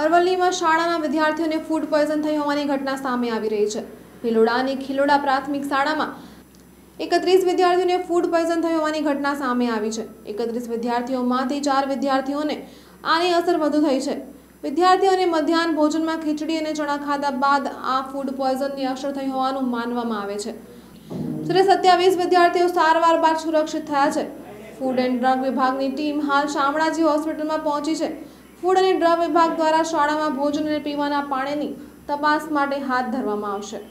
અરવલ્લીમાં શાળાના વિદ્યાર્થીઓને food poison થઈ હોવાની ઘટના સામે આવી રહી છે ભિલોડાની ખિલોડા પ્રાથમિક શાળામાં એકત્રીસ વિદ્યાર્થીઓને ફૂડ પોઈઝન થઈ હોવાની ઘટના સામે આવી છે એકત્રીસ વિદ્યાર્થીઓમાંથી ચાર વિદ્યાર્થીઓને આની અસર વધુ થઈ છે વિદ્યાર્થીઓને મધ્યાહન ભોજનમાં ખીચડી અને ચણા ખાધા બાદ આ ફૂડ પોઈઝનની અસર થઈ હોવાનું માનવામાં આવે છે જ્યારે સત્યાવીસ વિદ્યાર્થીઓ સારવાર બાદ સુરક્ષિત થયા છે ફૂડ એન્ડ ડ્રગ વિભાગની ટીમ હાલ શામળાજી હોસ્પિટલમાં પહોંચી છે ફૂડ અને ડ્રગ વિભાગ દ્વારા શાળામાં ભોજન અને પીવાના પાણીની તપાસ માટે હાથ ધરવામાં આવશે